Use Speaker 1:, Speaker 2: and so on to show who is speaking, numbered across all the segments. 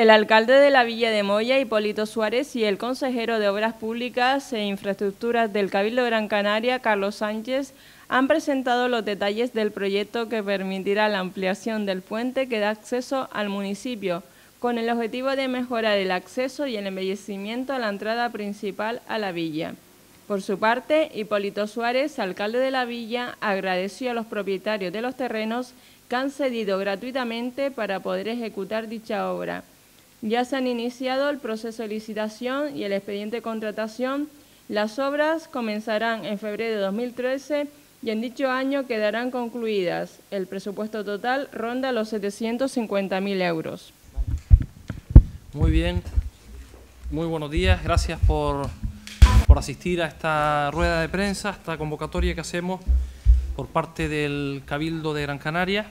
Speaker 1: El alcalde de la Villa de Moya, Hipólito Suárez, y el consejero de Obras Públicas e Infraestructuras del Cabildo de Gran Canaria, Carlos Sánchez, han presentado los detalles del proyecto que permitirá la ampliación del puente que da acceso al municipio, con el objetivo de mejorar el acceso y el embellecimiento a la entrada principal a la villa. Por su parte, Hipólito Suárez, alcalde de la villa, agradeció a los propietarios de los terrenos que han cedido gratuitamente para poder ejecutar dicha obra ya se han iniciado el proceso de licitación y el expediente de contratación. Las obras comenzarán en febrero de 2013 y en dicho año quedarán concluidas. El presupuesto total ronda los 750.000 euros. Muy bien, muy buenos días. Gracias por, asistir a esta rueda de prensa, a esta convocatoria que hacemos por parte del Cabildo de Gran Canaria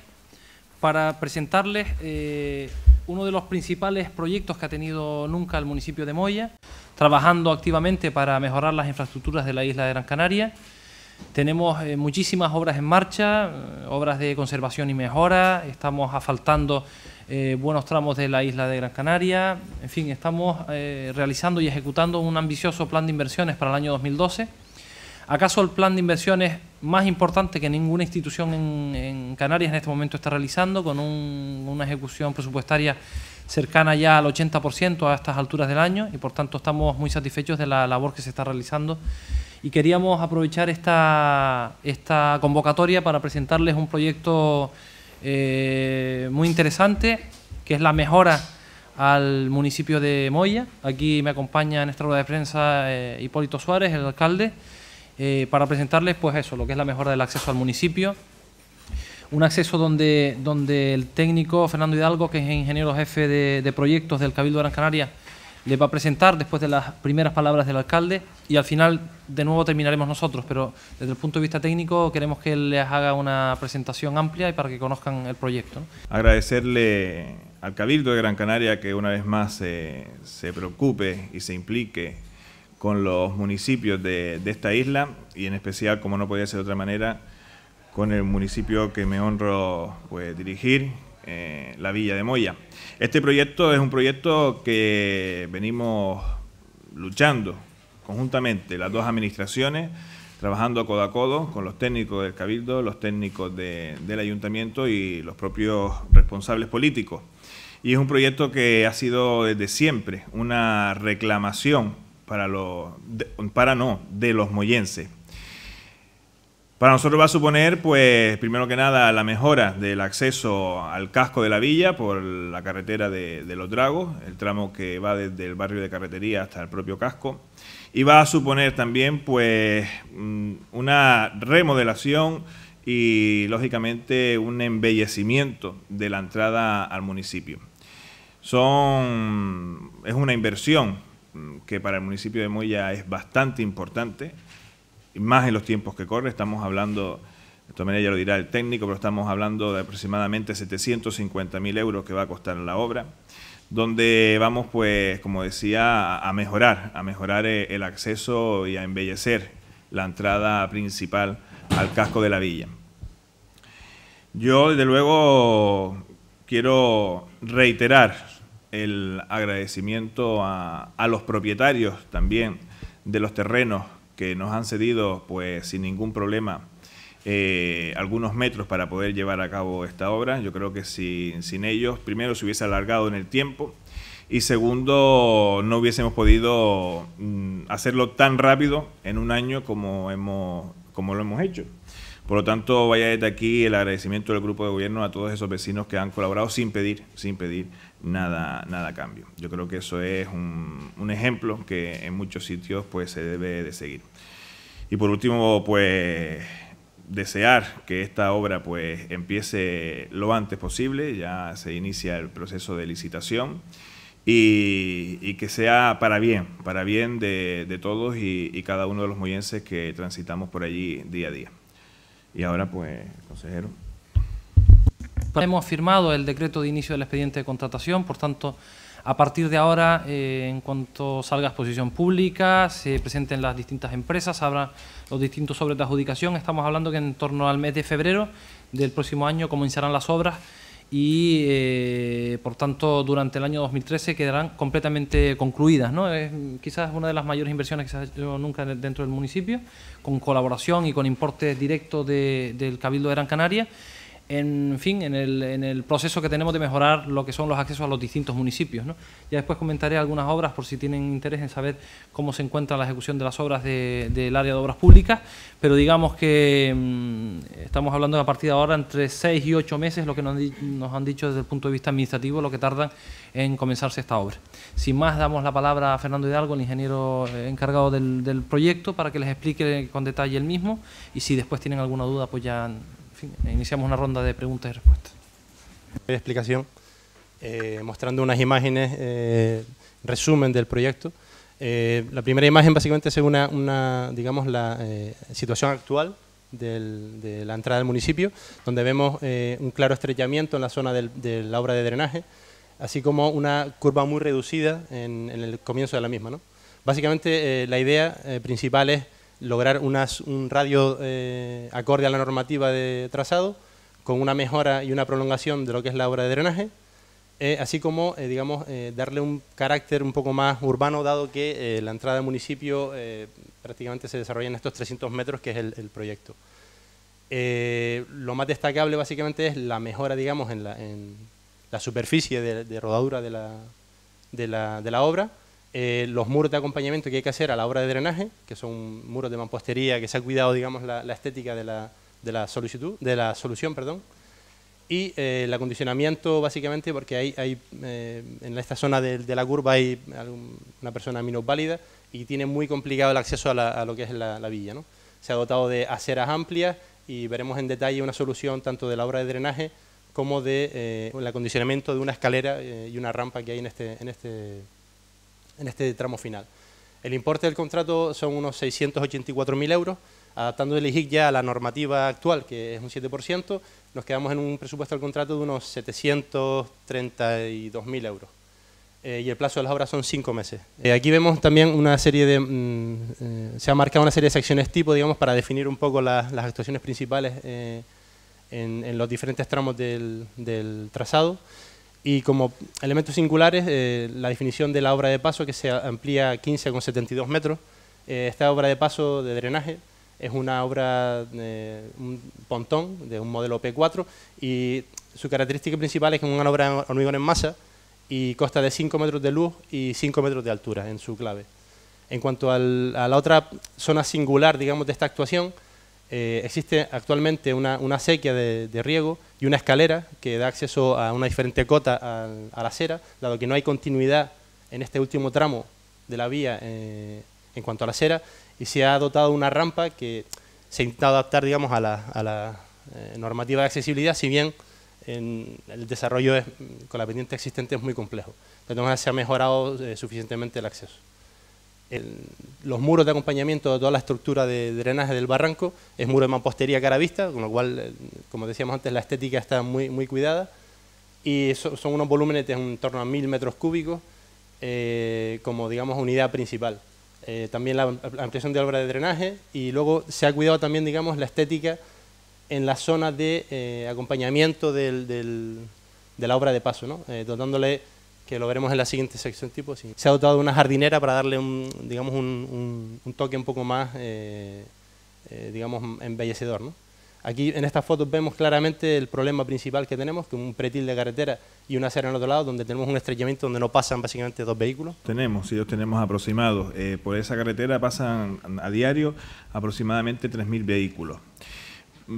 Speaker 1: para presentarles... Eh, uno de los principales proyectos que ha tenido nunca el municipio de Moya, trabajando activamente para mejorar las infraestructuras de la isla de Gran Canaria. Tenemos eh, muchísimas obras en marcha, eh, obras de conservación y mejora, estamos asfaltando eh, buenos tramos de la isla de Gran Canaria, en fin, estamos realizando y ejecutando un ambicioso plan de inversiones para el año 2012 ¿Acaso el plan de inversiones más importante que ninguna institución en, Canarias en este momento está realizando, con una ejecución presupuestaria cercana ya al 80% a estas alturas del año y por tanto estamos muy satisfechos de la labor que se está realizando y queríamos aprovechar esta, convocatoria para presentarles un proyecto eh, muy interesante que es la mejora al municipio de Moya. Aquí me acompaña en esta rueda de prensa eh, Hipólito Suárez, el alcalde. Eh, para presentarles pues eso, lo que es la mejora del acceso al municipio. Un acceso donde, donde el técnico Fernando Hidalgo, que es ingeniero jefe de, proyectos del Cabildo de Gran Canaria, le va a presentar después de las primeras palabras del alcalde y al final de nuevo terminaremos nosotros, pero desde el punto de vista técnico queremos que él les haga una presentación amplia y para que conozcan el proyecto.
Speaker 2: Agradecerle al Cabildo de Gran Canaria que una vez más eh, se preocupe y se implique con los municipios de, esta isla y en especial, como no podía ser de otra manera, con el municipio que me honro pues, dirigir, eh, la Villa de Moya. Este proyecto es un proyecto que venimos luchando conjuntamente las dos administraciones, trabajando codo a codo con los técnicos del Cabildo, los técnicos del Ayuntamiento y los propios responsables políticos. Y es un proyecto que ha sido desde siempre una reclamación para los, para no, de los moyenses. Para nosotros va a suponer, pues, primero que nada, la mejora del acceso al casco de la villa por la carretera de, Los Dragos, el tramo que va desde el barrio de Carretería hasta el propio casco. Y va a suponer también, pues, mm, una remodelación y, lógicamente, un embellecimiento de la entrada al municipio. Son, es una inversión Mm, que para el municipio de Moya es bastante importante, más en los tiempos que corre, estamos hablando, de esta manera ya lo dirá el técnico, pero estamos hablando de aproximadamente 750.000 euros que va a costar la obra, donde vamos, pues, como decía, a mejorar, a mejorar eh, el acceso y a embellecer la entrada principal al casco de la villa. Yo, desde luego, quiero reiterar el agradecimiento a, los propietarios también de los terrenos que nos han cedido pues sin ningún problema eh, algunos metros para poder llevar a cabo esta obra. Yo creo que sin, ellos, primero se hubiese alargado en el tiempo y segundo, no hubiésemos podido mm, hacerlo tan rápido en un año como, como lo hemos hecho. Por lo tanto, vaya desde aquí el agradecimiento del grupo de gobierno a todos esos vecinos que han colaborado sin pedir, sin pedir nada, nada cambio. Yo creo que eso es un, ejemplo que en muchos sitios pues, se debe de seguir. Y por último, pues desear que esta obra pues empiece lo antes posible, ya se inicia el proceso de licitación y, que sea para bien, para bien de, todos y, cada uno de los moyenses que transitamos por allí día a día. Y ahora pues, consejero. Hemos firmado
Speaker 1: el decreto de inicio del expediente de contratación, por tanto, a partir de ahora, eh, en cuanto salga exposición pública, se presenten las distintas empresas, habrá los distintos sobres de adjudicación. Estamos hablando que en torno al mes de febrero del próximo año comenzarán las obras y, eh, por tanto, durante el año 2013 quedarán completamente concluidas. ¿no? Es quizás una de las mayores inversiones que se ha hecho nunca dentro del municipio, con colaboración y con importes directos del Cabildo de Gran Canaria en fin, en el, proceso que tenemos de mejorar lo que son los accesos a los distintos municipios. Ya después comentaré algunas obras por si tienen interés en saber cómo se encuentra la ejecución de las obras del área de obras públicas, pero digamos que mm, estamos hablando a partir de ahora entre seis y ocho meses, lo que nos, han dicho desde el punto de vista administrativo, lo que tardan en comenzarse esta obra. Sin más, damos la palabra a Fernando Hidalgo, el ingeniero encargado del, del proyecto, para que les explique con detalle el mismo
Speaker 3: y si después tienen alguna duda, pues ya iniciamos una ronda de preguntas y respuestas. De explicación, eh, mostrando unas imágenes, eh, resumen del proyecto. Eh, la primera imagen básicamente es una, digamos, la situación actual de la entrada del municipio, donde vemos un claro estrechamiento en la zona de la obra de drenaje, así como una curva muy reducida en, en el comienzo de la misma. ¿no? Básicamente la idea principal es lograr un radio eh, acorde a la normativa de trazado, con una mejora y una prolongación de lo que es la obra de drenaje, eh, así como, eh, digamos, darle un carácter un poco más urbano, dado que la entrada de municipio prácticamente se desarrolla en estos 300 metros, que es el, proyecto. lo más destacable básicamente es la mejora, digamos, en la, superficie de, rodadura de la obra, eh, los muros de acompañamiento que hay que hacer a la obra de drenaje, que son muros de mampostería que se ha cuidado, digamos, la, estética de la, solicitud, de la solución, perdón, y eh, el acondicionamiento básicamente porque hay, hay eh, en esta zona de, la curva hay una persona minusválida y tiene muy complicado el acceso a, lo que es la, villa. ¿no? Se ha dotado de aceras amplias y veremos en detalle una solución tanto de la obra de drenaje como del de, acondicionamiento de una escalera y una rampa que hay en este, en este en este tramo final. El importe del contrato son unos 684.000 euros, adaptando el e IGIC ya a la normativa actual, que es un 7%, nos quedamos en un presupuesto del contrato de unos 732.000 euros. Eh, y el plazo de las obras son cinco meses. Eh, aquí vemos también una serie de... Mm, eh, se ha marcado una serie de secciones tipo, digamos, para definir un poco las actuaciones principales en, los diferentes tramos del, del trazado. Y como elementos singulares, eh, la definición de la obra de paso que se amplía con 15,72 metros. Eh, esta obra de paso de drenaje es una obra, de eh, un pontón de un modelo P4 y su característica principal es que es una obra de hormigón en masa y consta de 5 metros de luz y 5 metros de altura en su clave. En cuanto a la otra zona singular, digamos, de esta actuación, eh, existe actualmente una, una sequía de, riego y una escalera que da acceso a una diferente cota a, la acera, dado que no hay continuidad en este último tramo de la vía eh, en cuanto a la acera, y se ha dotado una rampa que se intenta adaptar digamos, a la, eh, normativa de accesibilidad, si bien el desarrollo es, con la pendiente existente es muy complejo. De todas maneras, se ha mejorado suficientemente el acceso los muros de acompañamiento de toda la estructura de drenaje del barranco es muro de mampostería vista, con lo cual, eh, como decíamos antes, la estética está muy, muy cuidada. Y son unos volúmenes de en torno a mil metros cúbicos eh, como, digamos, unidad principal. Eh, también la, ampliación de obra de drenaje y luego se ha cuidado también, digamos, la estética en la zona de acompañamiento del, de la obra de paso, ¿no? dotándole que lo veremos en la siguiente sección tipo. Sí. Se ha dotado de una jardinera para darle un, digamos, un, toque un poco más, eh, eh, digamos, embellecedor. ¿no? Aquí en estas fotos vemos claramente el problema principal que tenemos, que un pretil de
Speaker 2: carretera y una acera en otro lado, donde tenemos un estrellamiento donde no pasan básicamente dos vehículos. Tenemos, sí, los tenemos aproximados. Eh, por esa carretera pasan a diario aproximadamente 3.000 vehículos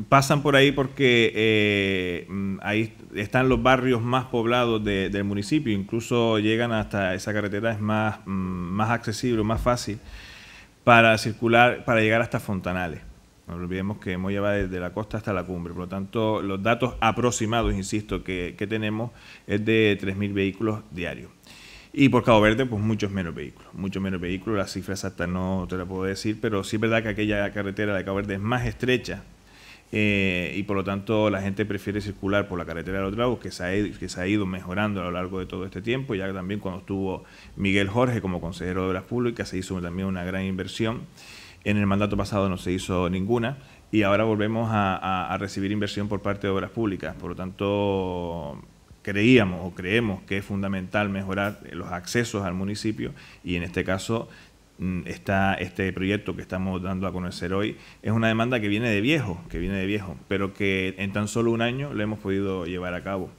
Speaker 2: pasan por ahí porque eh, mm, ahí están los barrios más poblados del municipio, incluso llegan hasta esa carretera, es más, mm, más accesible, más fácil para circular, para llegar hasta Fontanales. No olvidemos que hemos llevado desde la costa hasta la cumbre, por lo tanto los datos aproximados, insisto, que, que tenemos es de 3.000 vehículos diarios. Y por Cabo Verde, pues muchos menos vehículos, muchos menos vehículos, la cifra exacta no te la puedo decir, pero sí es verdad que aquella carretera de Cabo Verde es más estrecha eh, y por lo tanto la gente prefiere circular por la carretera de los Dragos que se, ha, ido mejorando a lo largo de todo este tiempo, ya que también cuando estuvo Miguel Jorge como consejero de Obras Públicas se hizo también una gran inversión, en el mandato pasado no se hizo ninguna y ahora volvemos a recibir inversión por parte de Obras Públicas, por lo tanto creíamos o creemos que es fundamental mejorar los accesos al municipio y en este caso Mm, está este proyecto que estamos dando a conocer hoy es una demanda que viene de viejo, que viene de viejo, pero que en tan solo un año lo hemos podido llevar a cabo.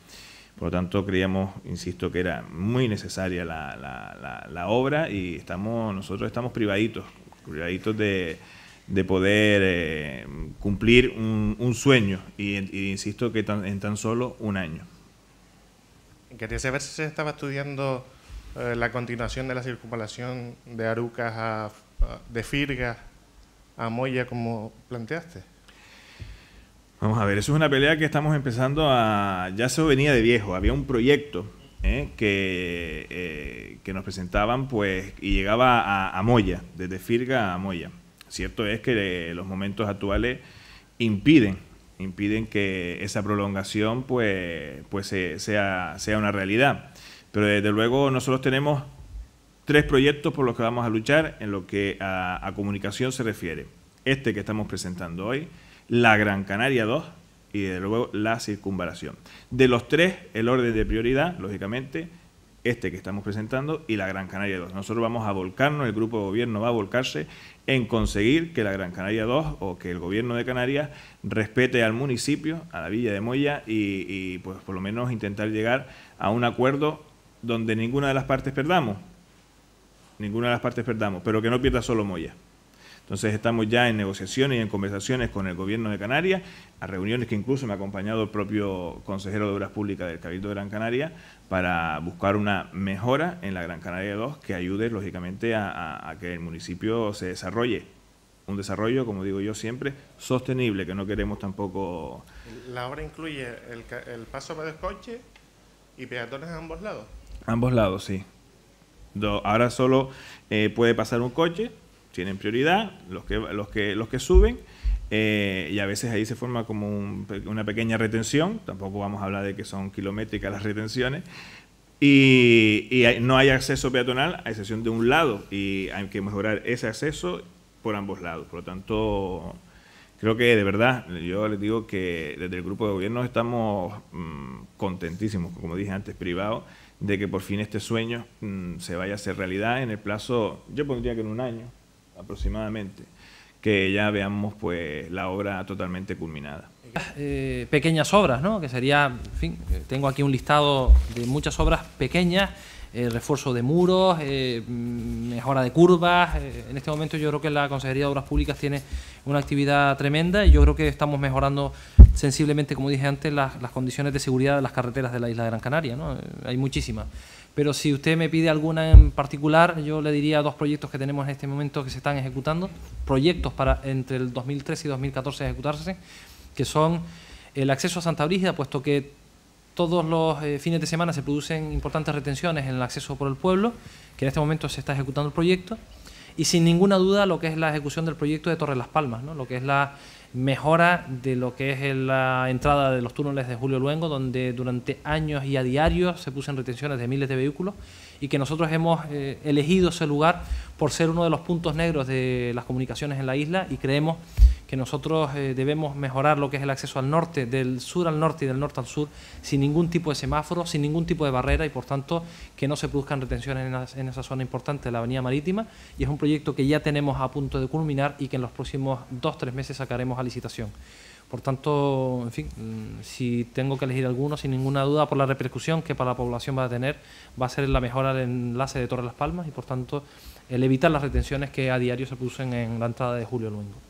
Speaker 2: Por lo tanto, creíamos, insisto, que era muy necesaria la, la, la, obra y estamos, nosotros estamos privaditos, privaditos de, de poder eh, cumplir un, sueño y, insisto que en tan solo un año.
Speaker 1: Quería saber si se estaba estudiando eh, la continuación de la circunvalación de Arucas a, de Firga a Moya como planteaste?
Speaker 2: Vamos a ver, eso es una pelea que estamos empezando a... Ya se venía de viejo, había un proyecto ¿eh? que, eh, que, nos presentaban pues y llegaba a, Moya, desde Firga a Moya. Cierto es que los momentos actuales impiden, impiden que esa prolongación pues, pues sea, sea una realidad. Pero desde luego nosotros tenemos tres proyectos por los que vamos a luchar en lo que a, comunicación se refiere. Este que estamos presentando hoy, la Gran Canaria 2 y desde luego la circunvalación. De los tres, el orden de prioridad, lógicamente, este que estamos presentando y la Gran Canaria 2. Nosotros vamos a volcarnos, el grupo de gobierno va a volcarse en conseguir que la Gran Canaria 2 o que el gobierno de Canarias respete al municipio, a la villa de Moya y, y pues por lo menos intentar llegar a un acuerdo donde ninguna de las partes perdamos. Ninguna de las partes perdamos, pero que no pierda solo Moya. Entonces estamos ya en negociaciones y en conversaciones con el gobierno de Canarias, a reuniones que incluso me ha acompañado el propio consejero de Obras Públicas del Cabildo de Gran Canaria para buscar una mejora en la Gran Canaria 2 que ayude lógicamente a, que el municipio se desarrolle. Un desarrollo, como digo yo siempre, sostenible, que no queremos tampoco...
Speaker 3: La obra incluye el, paso para coche y peatones a ambos lados.
Speaker 2: Ambos lados, sí. ahora solo eh, puede pasar un coche, tienen prioridad, los que, los que, los que suben. Eh, y a veces ahí se forma como una pequeña retención, tampoco vamos a hablar de que son kilométricas las retenciones, y, no hay acceso peatonal a excepción de un lado, y hay que mejorar ese acceso por ambos lados. Por lo tanto, Creo que de verdad, yo les digo que desde el grupo de gobierno estamos mm, contentísimos, como dije antes, privado, de que por fin este sueño mm, se vaya a hacer realidad en el plazo, yo pondría que en un año aproximadamente, que ya veamos pues la obra totalmente culminada.
Speaker 1: Eh, pequeñas obras, ¿no? Que sería, en fin, eh, tengo aquí un listado de muchas obras pequeñas eh, refuerzo de muros, eh, mejora de curvas. Eh, en este momento yo creo que la Consejería de Obras Públicas tiene una actividad tremenda y yo creo que estamos mejorando sensiblemente, como dije antes, las, condiciones de seguridad de las carreteras de la isla de Gran Canaria. ¿no? Hay muchísimas. Pero si usted me pide alguna en particular, yo le diría dos proyectos que tenemos en este momento que se están ejecutando, proyectos para entre el 2013 y 2014 ejecutarse, que son el acceso a Santa Brigida, puesto que todos los eh, fines de semana se producen importantes retenciones en el acceso por el pueblo, que en este momento se está ejecutando el proyecto, y sin ninguna duda lo que es la ejecución del proyecto de Torre Las Palmas, ¿no? lo que es la mejora de lo que es la entrada de los túneles de Julio Luengo, donde durante años y a diario se pusen retenciones de miles de vehículos y que nosotros hemos eh, elegido ese lugar por ser uno de los puntos negros de las comunicaciones en la isla y creemos que nosotros eh, debemos mejorar lo que es el acceso al norte, del sur al norte y del norte al sur, sin ningún tipo de semáforo, sin ningún tipo de barrera y por tanto que no se produzcan retenciones en, esa zona importante de la Avenida Marítima. Y es un proyecto que ya tenemos a punto de culminar y que en los próximos dos o tres meses sacaremos a licitación. Por tanto, en fin, mm, si tengo que elegir alguno, sin ninguna duda, por la repercusión que para la población va a tener, va a ser la mejora del enlace de Torre Las Palmas y, por tanto, el evitar las retenciones que a diario se producen en la entrada de Julio Luengo.